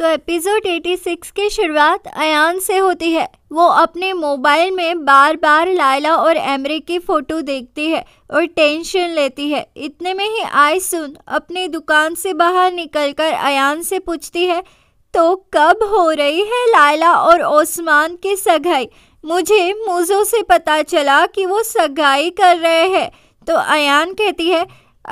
तो एपिसोड 86 की शुरुआत अयान से होती है वो अपने मोबाइल में बार बार लायला और एमरे की फ़ोटो देखती है और टेंशन लेती है इतने में ही सुन अपनी दुकान से बाहर निकलकर अयान से पूछती है तो कब हो रही है लायला और ओस्मान की सगाई मुझे मुझो से पता चला कि वो सगाई कर रहे हैं तो अयान कहती है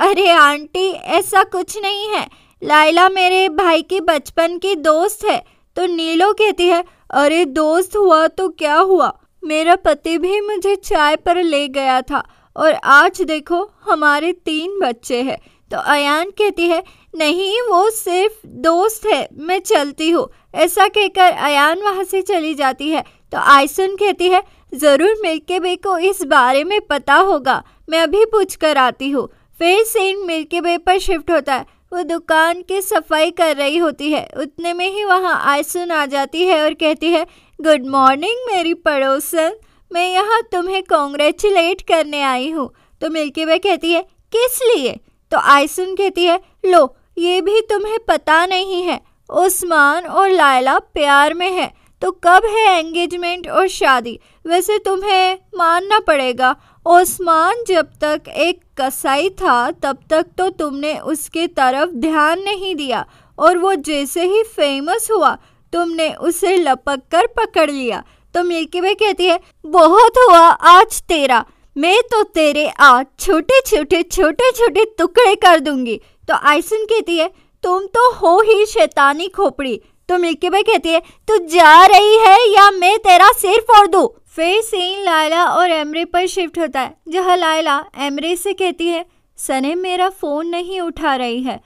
अरे आंटी ऐसा कुछ नहीं है लाइला मेरे भाई की बचपन की दोस्त है तो नीलो कहती है अरे दोस्त हुआ तो क्या हुआ मेरा पति भी मुझे चाय पर ले गया था और आज देखो हमारे तीन बच्चे हैं तो अयान कहती है नहीं वो सिर्फ दोस्त है मैं चलती हूँ ऐसा कहकर अयान वहाँ से चली जाती है तो आयसन कहती है ज़रूर मिल्के बे को इस बारे में पता होगा मैं अभी पूछ कर आती हूँ फिर सीन मिल्के बे पर शिफ्ट होता है वो दुकान की सफाई कर रही होती है उतने में ही वहाँ आयसुन आ जाती है और कहती है गुड मॉर्निंग मेरी पड़ोसन मैं यहाँ तुम्हें कॉन्ग्रेचुलेट करने आई हूँ तो मिल्की वे कहती है किस लिए तो आयसुन कहती है लो ये भी तुम्हें पता नहीं है उस्मान और लायला प्यार में है तो कब है एंगेजमेंट और शादी वैसे तुम्हें मानना पड़ेगा ओस्मान जब तक एक कसाई था तब तक तो तुमने उसके तरफ ध्यान नहीं दिया और वो जैसे ही फेमस हुआ तुमने उसे लपक कर पकड़ लिया तो मिल्की वे कहती है बहुत हुआ आज तेरा मैं तो तेरे आज छोटे छोटे छोटे छोटे टुकड़े कर दूंगी तो आइसन कहती है तुम तो हो ही शैतानी खोपड़ी तो मिल्की वे कहती है तू जा रही है या मैं तेरा सिर फोड़ दूँ फिर सीन लायला और एमरे पर शिफ्ट होता है जहाँ लायला एमरे से कहती है सने मेरा फ़ोन नहीं उठा रही है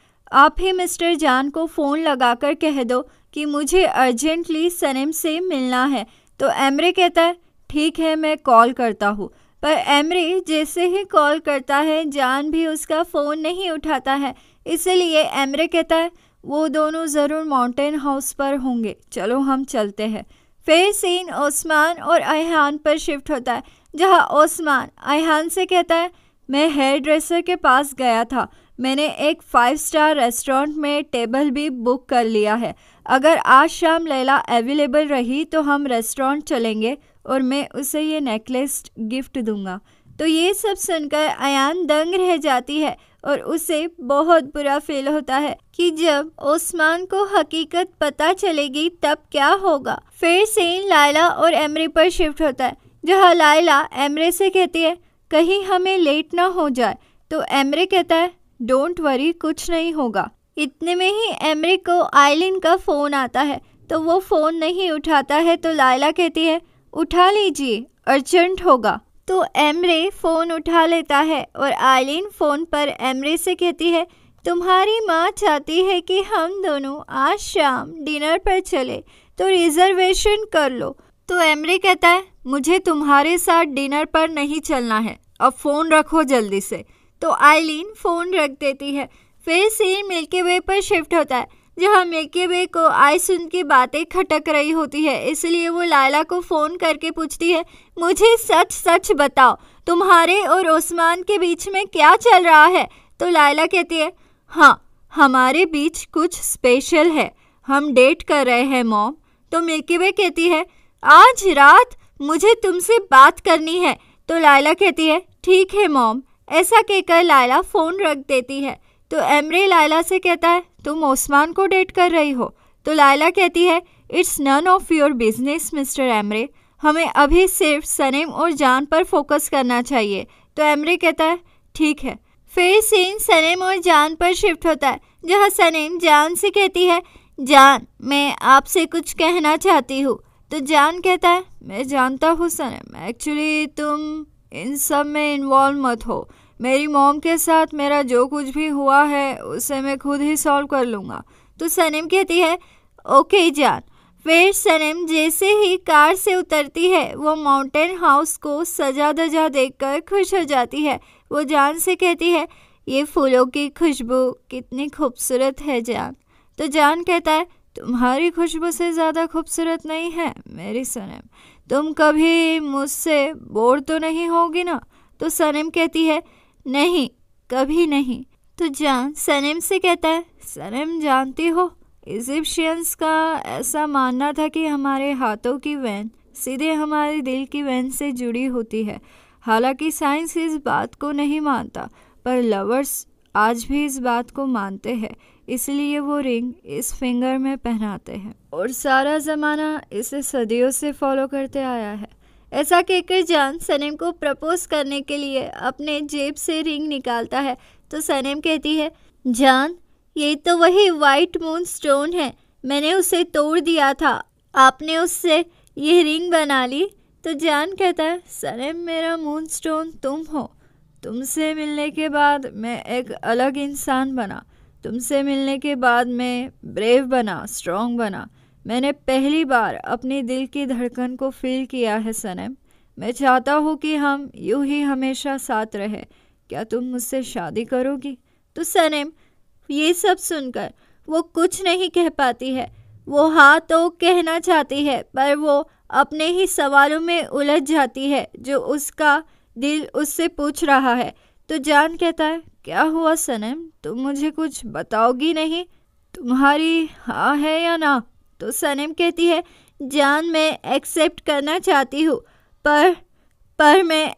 आप ही मिस्टर जान को फ़ोन लगाकर कह दो कि मुझे अर्जेंटली सनेम से मिलना है तो एमरे कहता है ठीक है मैं कॉल करता हूँ पर एमरे जैसे ही कॉल करता है जान भी उसका फ़ोन नहीं उठाता है इसलिए एमरे कहता है वो दोनों ज़रूर माउंटेन हाउस पर होंगे चलो हम चलते हैं फिर सीन ओस्मान और अहान पर शिफ्ट होता है जहाँ ओस्मान अहान से कहता है मैं हेयर ड्रेसर के पास गया था मैंने एक फाइव स्टार रेस्टोरेंट में टेबल भी बुक कर लिया है अगर आज शाम लैला अवेलेबल रही तो हम रेस्टोरेंट चलेंगे और मैं उसे ये नेकलेस गिफ्ट दूंगा तो ये सब सुनकर अयान दंग रह जाती है और उसे बहुत बुरा फील होता है कि जब ओस्मान को हकीकत पता चलेगी तब क्या होगा फिर सीन लाइला और एमरे पर शिफ्ट होता है जहाँ लाइला एमरे से कहती है कहीं हमें लेट ना हो जाए तो एमरे कहता है डोंट वरी कुछ नहीं होगा इतने में ही एमरे को आइलिन का फ़ोन आता है तो वो फ़ोन नहीं उठाता है तो लाइला कहती है उठा लीजिए अर्जेंट होगा तो एमरे फ़ोन उठा लेता है और आइलिन फ़ोन पर एमरे से कहती है तुम्हारी माँ चाहती है कि हम दोनों आज शाम डिनर पर चले तो रिजर्वेशन कर लो तो एमरे कहता है मुझे तुम्हारे साथ डिनर पर नहीं चलना है अब फ़ोन रखो जल्दी से तो आइलिन फ़ोन रख देती है फिर सीन मिल्की वे पर शिफ्ट होता है जहाँ मेके वे को आए सुन की बातें खटक रही होती है इसलिए वो लाला को फ़ोन करके पूछती है मुझे सच सच बताओ तुम्हारे और उस्मान के बीच में क्या चल रहा है तो लाला कहती है हाँ हमारे बीच कुछ स्पेशल है हम डेट कर रहे हैं मॉम तो मेके वे कहती है आज रात मुझे तुमसे बात करनी है तो लाला कहती है ठीक है मॉम ऐसा कहकर लाला फ़ोन रख देती है तो एमरे लाला से कहता है तुम ओस्मान को डेट कर रही हो तो लाइला कहती है it's none of your business mister Emre हमें अभी सिर्फ सनेम और जान पर फोकस करना चाहिए तो एमरे कहता है ठीक है फिर सीन सनेम और जान पर शिफ्ट होता है जहाँ सनेम जान से कहती है जान मैं आपसे कुछ कहना चाहती हूँ तो जान कहता है मैं जानता हूँ सनेम एक्चुअली तुम इन सब में इन्वॉल्व मत हो मेरी मोम के साथ मेरा जो कुछ भी हुआ है उसे मैं खुद ही सॉल्व कर लूँगा तो सनीम कहती है ओके जान फिर सनीम जैसे ही कार से उतरती है वो माउंटेन हाउस को सजा देख कर खुश हो जाती है वो जान से कहती है ये फूलों की खुशबू कितनी खूबसूरत है जान तो जान कहता है तुम्हारी खुशबू से ज़्यादा खूबसूरत नहीं है मेरी सनेम तुम कभी मुझसे बोर तो नहीं होगी ना तो सनीम कहती है नहीं कभी नहीं तो जान सनेम से कहता है सनेम जानती हो इजिप्शियंस का ऐसा मानना था कि हमारे हाथों की वैन सीधे हमारे दिल की वैन से जुड़ी होती है हालांकि साइंस इस बात को नहीं मानता पर लवर्स आज भी इस बात को मानते हैं इसलिए वो रिंग इस फिंगर में पहनाते हैं और सारा ज़माना इसे सदियों से फॉलो करते आया है ऐसा कहकर जान सनेम को प्रपोज करने के लिए अपने जेब से रिंग निकालता है तो सनेम कहती है जान ये तो वही वाइट मून स्टोन है मैंने उसे तोड़ दिया था आपने उससे यह रिंग बना ली तो जान कहता है सनेम मेरा मून स्टोन तुम हो तुमसे मिलने के बाद मैं एक अलग इंसान बना तुमसे मिलने के बाद मैं ब्रेव बना स्ट्रॉन्ग बना मैंने पहली बार अपने दिल की धड़कन को फील किया है सनम मैं चाहता हूँ कि हम यूं ही हमेशा साथ रहे क्या तुम मुझसे शादी करोगी तो सनम ये सब सुनकर वो कुछ नहीं कह पाती है वो हाँ तो कहना चाहती है पर वो अपने ही सवालों में उलझ जाती है जो उसका दिल उससे पूछ रहा है तो जान कहता है क्या हुआ सनम तुम मुझे कुछ बताओगी नहीं तुम्हारी हाँ है या ना तो सनम कहती है जान मैं एक्सेप्ट करना चाहती हूँ पर पर मैं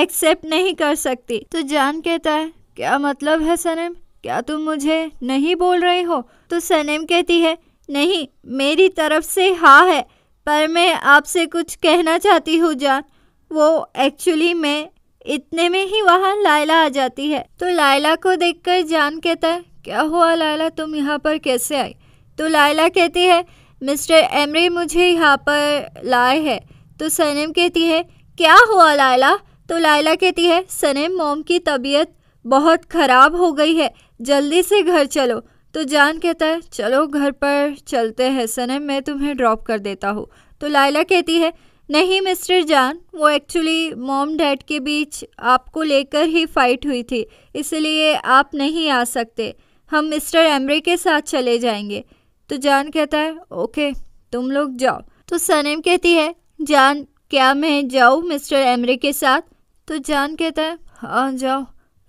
एक्सेप्ट नहीं कर सकती तो जान कहता है क्या मतलब है सनम क्या तुम मुझे नहीं बोल रही हो तो सनम कहती है नहीं मेरी तरफ से हाँ है पर मैं आपसे कुछ कहना चाहती हूँ जान वो एक्चुअली मैं इतने में ही वहाँ लाइला आ जाती है तो लाइला को देखकर जान कहता है क्या हुआ लाइला तुम यहाँ पर कैसे आई तो लाइला कहती है मिस्टर एमरे मुझे यहाँ पर लाए हैं तो सनम कहती है क्या हुआ लाइला तो लाइला कहती है सनम मोम की तबीयत बहुत ख़राब हो गई है जल्दी से घर चलो तो जान कहता है चलो घर पर चलते हैं सनम मैं तुम्हें ड्रॉप कर देता हूँ तो लाइला कहती है नहीं मिस्टर जान वो एक्चुअली मॉम डैड के बीच आपको लेकर ही फाइट हुई थी इसलिए आप नहीं आ सकते हम मिस्टर एमरे के साथ चले जाएंगे तो जान कहता है ओके तुम लोग जाओ तो सनेम कहती है जान क्या मैं जाऊँ मिस्टर एमरे के साथ तो जान कहता है हाँ जाओ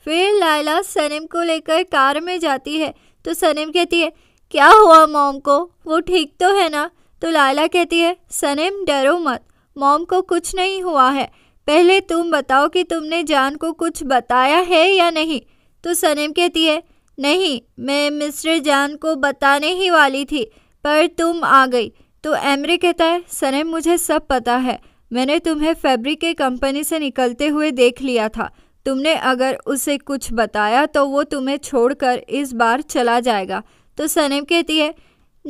फिर लाइला सनेम को लेकर कार में जाती है तो सनेम कहती है क्या हुआ मोम को वो ठीक तो है ना तो लाइला कहती है सनेम डरो मत मोम को कुछ नहीं हुआ है पहले तुम बताओ कि तुमने जान को कुछ बताया है या नहीं तो सनेम कहती है नहीं मैं मिस्टर जान को बताने ही वाली थी पर तुम आ गई तो एमरे कहता है सने मुझे सब पता है मैंने तुम्हें फैब्रिक के कंपनी से निकलते हुए देख लिया था तुमने अगर उसे कुछ बताया तो वो तुम्हें छोड़कर इस बार चला जाएगा तो सनेम कहती है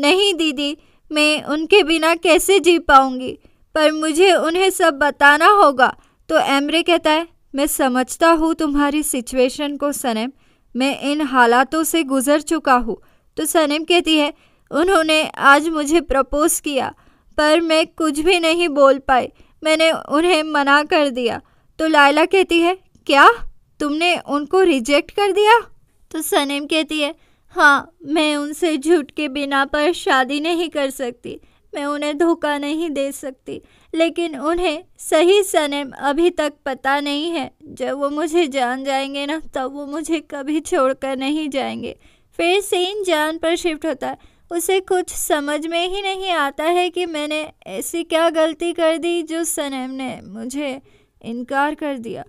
नहीं दीदी मैं उनके बिना कैसे जी पाऊँगी पर मुझे उन्हें सब बताना होगा तो एमरे कहता है मैं समझता हूँ तुम्हारी सिचुएशन को सनेम मैं इन हालातों से गुजर चुका हूँ तो सनम कहती है उन्होंने आज मुझे प्रपोज किया पर मैं कुछ भी नहीं बोल पाई मैंने उन्हें मना कर दिया तो लाइला कहती है क्या तुमने उनको रिजेक्ट कर दिया तो सनेम कहती है हाँ मैं उनसे झूठ के बिना पर शादी नहीं कर सकती मैं उन्हें धोखा नहीं दे सकती लेकिन उन्हें सही सनेम अभी तक पता नहीं है जब वो मुझे जान जाएंगे ना तब वो मुझे कभी छोड़कर नहीं जाएंगे फिर सीन जान पर शिफ्ट होता है उसे कुछ समझ में ही नहीं आता है कि मैंने ऐसी क्या गलती कर दी जो सनेम ने मुझे इनकार कर दिया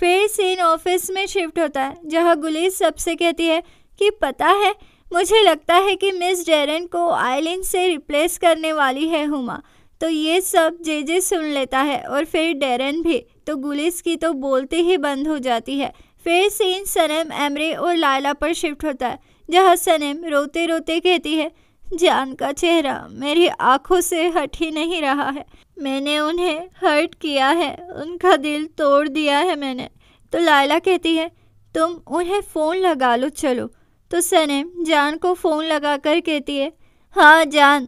फिर सीन ऑफिस में शिफ्ट होता है जहाँ गुलिस सबसे कहती है कि पता है मुझे लगता है कि मिस डेरन को आइलिन से रिप्लेस करने वाली है हुमा तो ये सब जे जे सुन लेता है और फिर डेरन भी तो गुलिस की तो बोलती ही बंद हो जाती है फिर सीन सनम एमरे और लाला पर शिफ्ट होता है जहाँ सनम रोते रोते कहती है जान का चेहरा मेरी आंखों से हट ही नहीं रहा है मैंने उन्हें हर्ट किया है उनका दिल तोड़ दिया है मैंने तो लाला कहती है तुम उन्हें फ़ोन लगा लो चलो तो सने जान को फ़ोन लगा कर कहती है हाँ जान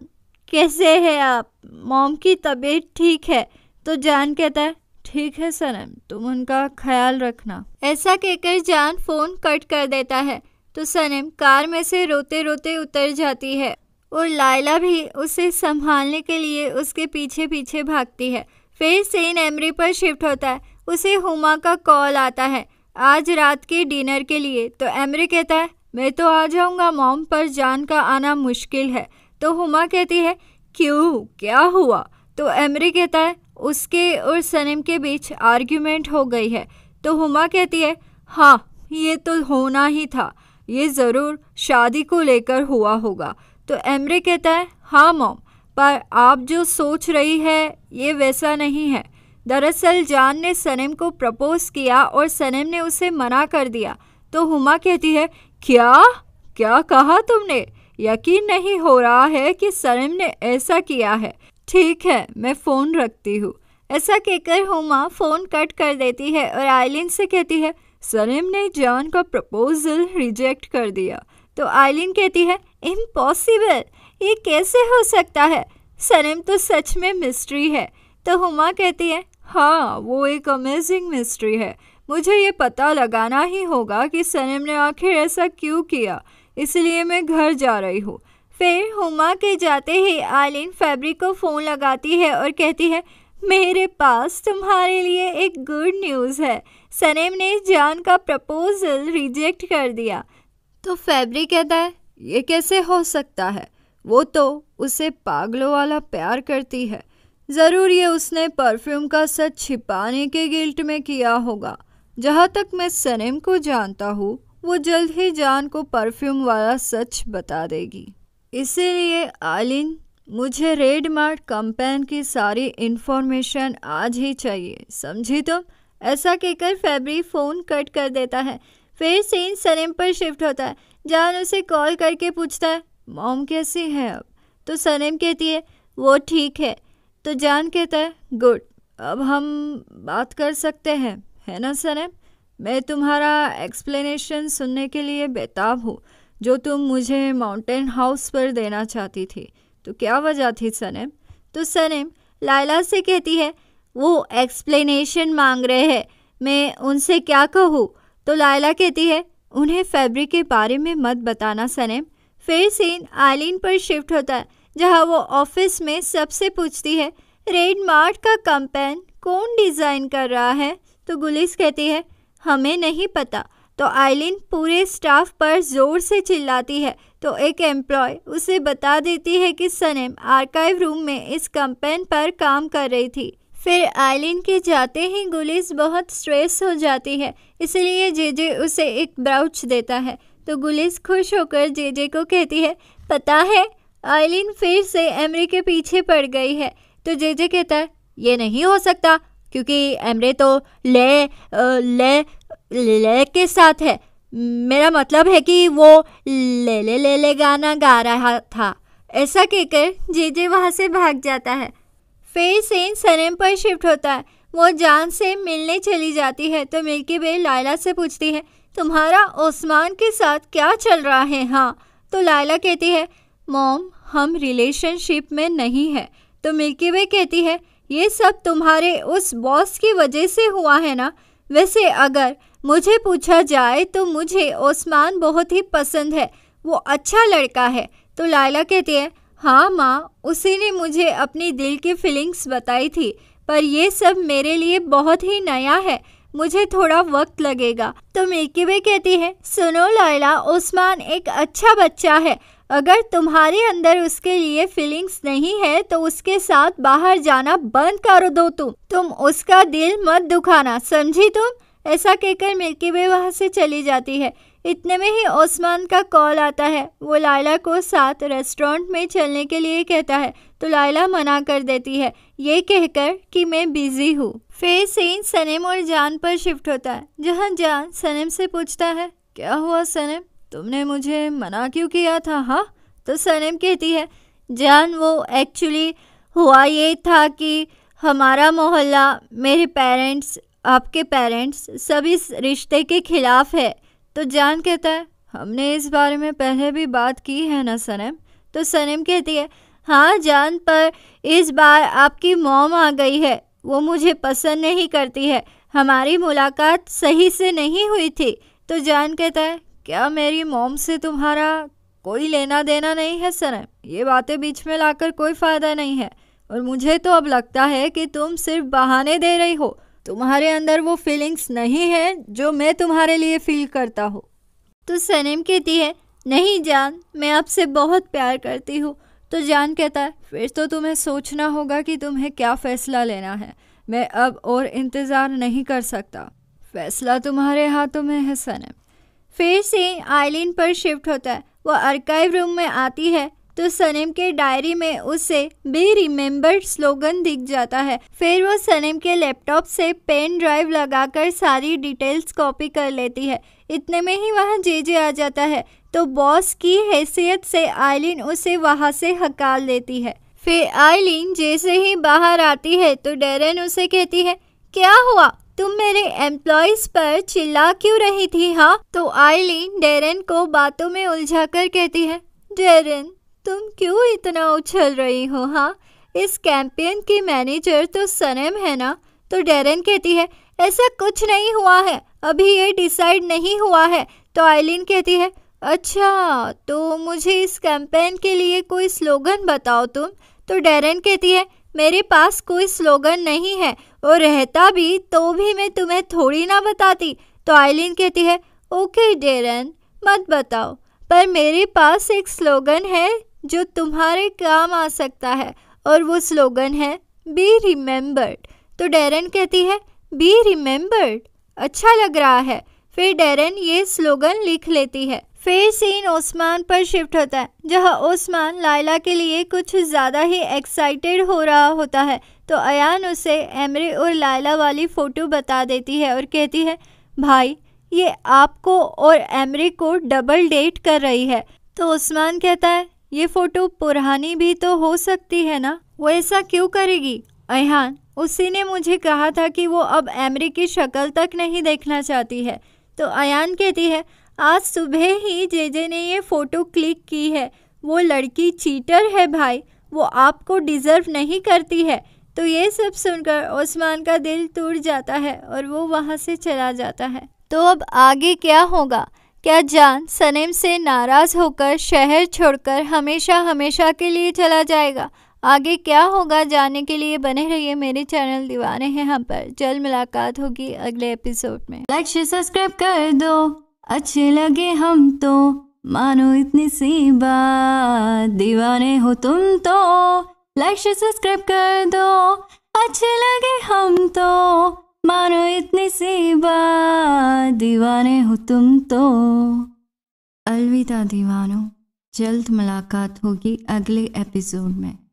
कैसे है आप मॉम की तबीयत ठीक है तो जान कहता है ठीक है सनम तुम उनका ख्याल रखना ऐसा कहकर जान फ़ोन कट कर देता है तो सनम कार में से रोते रोते उतर जाती है और लाइला भी उसे संभालने के लिए उसके पीछे पीछे भागती है फिर सेन एमरी पर शिफ्ट होता है उसे हुमा का कॉल आता है आज रात के डिनर के लिए तो एमरी कहता है मैं तो आ जाऊंगा मॉम पर जान का आना मुश्किल है तो हुमा कहती है क्यों क्या हुआ तो एमरी कहता है उसके और सनम के बीच आर्ग्यूमेंट हो गई है तो हुमा कहती है हाँ ये तो होना ही था ये ज़रूर शादी को लेकर हुआ होगा तो एमरे कहता है हाँ मॉम पर आप जो सोच रही है ये वैसा नहीं है दरअसल जान ने सनम को प्रपोज़ किया और सनम ने उसे मना कर दिया तो हुमा कहती है क्या क्या कहा तुमने यकीन नहीं हो रहा है कि सलीम ने ऐसा किया है ठीक है मैं फ़ोन रखती हूँ ऐसा कहकर हुमा फ़ोन कट कर देती है और आइलिन से कहती है सलीम ने जॉन का प्रपोजल रिजेक्ट कर दिया तो आइलिन कहती है इम्पॉसिबल ये कैसे हो सकता है सलीम तो सच में मिस्ट्री है तो हुमा कहती है हाँ वो एक अमेजिंग मिस्ट्री है मुझे ये पता लगाना ही होगा कि सनम ने आखिर ऐसा क्यों किया इसलिए मैं घर जा रही हूँ फिर हुमा के जाते ही आलिन फैब्रिक को फ़ोन लगाती है और कहती है मेरे पास तुम्हारे लिए एक गुड न्यूज़ है सनेम ने जान का प्रपोज़ल रिजेक्ट कर दिया तो फैब्रिक कहता है ये कैसे हो सकता है वो तो उसे पागलों वाला प्यार करती है ज़रूर ये उसने परफ्यूम का सच छिपाने के गिल्ट में किया होगा जहाँ तक मैं सनेम को जानता हूँ वो जल्द ही जान को परफ्यूम वाला सच बता देगी इसीलिए आलिन मुझे रेड मार्ट कंपेन की सारी इन्फॉर्मेशन आज ही चाहिए समझी तुम तो? ऐसा कहकर फैब्री फ़ोन कट कर देता है फिर सीन सनेम पर शिफ्ट होता है जान उसे कॉल करके पूछता है मॉम कैसी है अब तो सनेम कहती है वो ठीक है तो जान कहता है गुड अब हम बात कर सकते हैं है ना सनम मैं तुम्हारा एक्सप्लेनेशन सुनने के लिए बेताब हूँ जो तुम मुझे माउंटेन हाउस पर देना चाहती थी तो क्या वजह थी सनम तो सनम लाइला से कहती है वो एक्सप्लेनेशन मांग रहे हैं मैं उनसे क्या कहूँ तो लाइला कहती है उन्हें फैब्रिक के बारे में मत बताना सनम फिर सीन आलिन पर शिफ्ट होता है जहाँ वो ऑफिस में सबसे पूछती है रेड मार्ट का कंपेन कौन डिज़ाइन कर रहा है तो गुलिस कहती है हमें नहीं पता तो आइलिन पूरे स्टाफ पर ज़ोर से चिल्लाती है तो एक एम्प्लॉय उसे बता देती है कि सनेम आर्काइव रूम में इस कंपेन पर काम कर रही थी फिर आइलिन के जाते ही गुलिस बहुत स्ट्रेस हो जाती है इसलिए जेजे उसे एक ब्राउच देता है तो गुलिस खुश होकर जेजे को कहती है पता है आइलिन फिर से एमरी के पीछे पड़ गई है तो जेजे कहता है ये नहीं हो सकता क्योंकि एमरे तो ले ले ले के साथ है मेरा मतलब है कि वो ले ले ले ले गाना गा रहा था ऐसा कहकर जे वहाँ से भाग जाता है फिर सेन सनेम पर शिफ्ट होता है वो जान से मिलने चली जाती है तो मिल्की वे लायला से पूछती है तुम्हारा ओस्मान के साथ क्या चल रहा है हाँ तो लायला कहती है मॉम हम रिलेशनशिप में नहीं है तो मिल्की वे कहती है ये सब तुम्हारे उस बॉस की वजह से हुआ है ना वैसे अगर मुझे पूछा जाए तो मुझे ओस्मान बहुत ही पसंद है वो अच्छा लड़का है तो लाइला कहती है हाँ माँ उसी ने मुझे अपनी दिल की फीलिंग्स बताई थी पर ये सब मेरे लिए बहुत ही नया है मुझे थोड़ा वक्त लगेगा तो मिल्की भी कहती है सुनो लाइला ओस्मान एक अच्छा बच्चा है अगर तुम्हारे अंदर उसके लिए फीलिंग्स नहीं है तो उसके साथ बाहर जाना बंद कर दो तुम तुम उसका दिल मत दुखाना समझी तुम ऐसा कहकर मिल्की वे वहाँ से चली जाती है इतने में ही ओस्मान का कॉल आता है वो लाइला को साथ रेस्टोरेंट में चलने के लिए कहता है तो लाइला मना कर देती है ये कहकर कि मैं बिज़ी हूँ फिर सीन सनेम और जान पर शिफ्ट होता है जहाँ जान सनेम से पूछता है क्या हुआ सनेम तुमने मुझे मना क्यों किया था हाँ तो सनम कहती है जान वो एक्चुअली हुआ ये था कि हमारा मोहल्ला मेरे पेरेंट्स आपके पेरेंट्स सब इस रिश्ते के खिलाफ है तो जान कहता है हमने इस बारे में पहले भी बात की है ना सनम तो सनम कहती है हाँ जान पर इस बार आपकी मॉम आ गई है वो मुझे पसंद नहीं करती है हमारी मुलाकात सही से नहीं हुई थी तो जान कहता है क्या मेरी मोम से तुम्हारा कोई लेना देना नहीं है सनम ये बातें बीच में लाकर कोई फ़ायदा नहीं है और मुझे तो अब लगता है कि तुम सिर्फ बहाने दे रही हो तुम्हारे अंदर वो फीलिंग्स नहीं है जो मैं तुम्हारे लिए फील करता हूँ तो सनम कहती है नहीं जान मैं आपसे बहुत प्यार करती हूँ तो जान कहता है फिर तो तुम्हें सोचना होगा कि तुम्हें क्या फ़ैसला लेना है मैं अब और इंतज़ार नहीं कर सकता फैसला तुम्हारे हाथों में है सनम फिर से आइलिन पर शिफ्ट होता है वो आर्काइव रूम में आती है तो सनम के डायरी में उसे बी रिमेम्बर्ड स्लोगन दिख जाता है फिर वो सनेम के लैपटॉप से पेन ड्राइव लगाकर सारी डिटेल्स कॉपी कर लेती है इतने में ही वहाँ जे जे आ जाता है तो बॉस की हैसियत से आइलिन उसे वहाँ से हकाल देती है फिर आइलिन जैसे ही बाहर आती है तो डेरन उसे कहती है क्या हुआ तुम मेरे एम्प्लॉयज पर चिल्ला क्यों रही थी हाँ तो आईलिन डेरन को बातों में उलझा कर कहती है डेरन तुम क्यों इतना उछल रही हो हाँ इस कैंपेन की मैनेजर तो सनम है ना तो डेरन कहती है ऐसा कुछ नहीं हुआ है अभी ये डिसाइड नहीं हुआ है तो आइलिन कहती है अच्छा तो मुझे इस कैंपेन के लिए कोई स्लोगन बताओ तुम तो डेरन कहती है मेरे पास कोई स्लोगन नहीं है वो रहता भी तो भी मैं तुम्हें थोड़ी ना बताती तो आइलिन कहती है ओके डेरन मत बताओ पर मेरे पास एक स्लोगन है जो तुम्हारे काम आ सकता है और वो स्लोगन है बी रिमेम्बर्ड तो डेरन कहती है बी रिमेम्बर्ड अच्छा लग रहा है फिर डेरन ये स्लोगन लिख लेती है फिर सीन ओस्मान पर शिफ्ट होता है जहाँ ओस्मान लाइला के लिए कुछ ज़्यादा ही एक्साइटेड हो रहा होता है तो अयान उसे एमरे और लाला वाली फ़ोटो बता देती है और कहती है भाई ये आपको और एमरे को डबल डेट कर रही है तो उस्मान कहता है ये फ़ोटो पुरानी भी तो हो सकती है ना वो ऐसा क्यों करेगी अहान उसी ने मुझे कहा था कि वो अब एमरे की शक्ल तक नहीं देखना चाहती है तो अयान कहती है आज सुबह ही जेजे ने ये फ़ोटो क्लिक की है वो लड़की चीटर है भाई वो आपको डिज़र्व नहीं करती है तो ये सब सुनकर ओस्मान का दिल टूट जाता है और वो वहाँ से चला जाता है तो अब आगे क्या होगा क्या जान सनेम से नाराज़ होकर शहर छोड़कर हमेशा हमेशा के लिए चला जाएगा आगे क्या होगा जानने के लिए बने रहिए मेरे चैनल दीवाने हैं हम पर जल्द मुलाकात होगी अगले एपिसोड में लाइक शेयर सब्सक्राइब कर दो अच्छे लगे हम तो मानो इतनी सी बात दीवाने हो तुम तो लाइक शेयर सब्सक्राइब कर दो अच्छे लगे हम तो मानो इतनी सी बात दीवाने हो तुम तो अलविदा दीवानों जल्द मुलाकात होगी अगले एपिसोड में